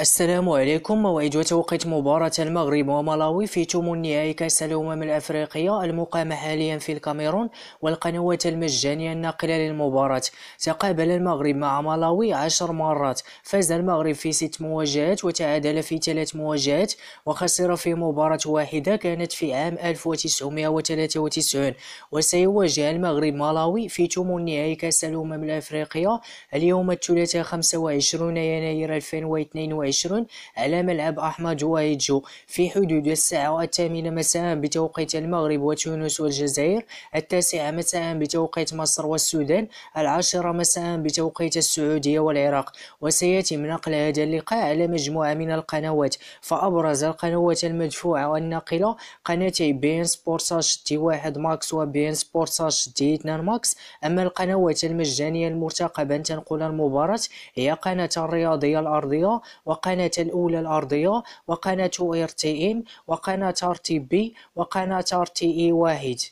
السلام عليكم موعد وتوقيت مباراة المغرب وملاوي في ثمن نهائي كأس الأمم الأفريقية المقام حاليا في الكاميرون والقنوات المجانية الناقلة للمباراة تقابل المغرب مع ملاوي عشر مرات فاز المغرب في ست مواجهات وتعادل في ثلاث مواجهات وخسر في مباراة واحدة كانت في عام 1993 وسيواجه المغرب ملاوي في ثمن نهائي كأس الأمم الأفريقية اليوم الثلاثاء 25 يناير 2022 وعشرون على ملعب أحمد وايجو في حدود الساعة الثامنة مساء بتوقيت المغرب وتونس والجزائر التاسعة مساء بتوقيت مصر والسودان العاشرة مساء بتوقيت السعودية والعراق وسيتم نقل هذا اللقاء على مجموعة من القنوات فأبرز القنوات المدفوعة والناقلة قناتي بين سبورتس تي واحد ماكس وبين سبورتس تي 2 ماكس أما القنوات المجانية المرتقبة تنقل المباراة هي قناة الرياضية الأرضية و وقناة أولى الأرضية وقناة ار تي ام وقناة ار تي بي وقناة ار تي اي واحد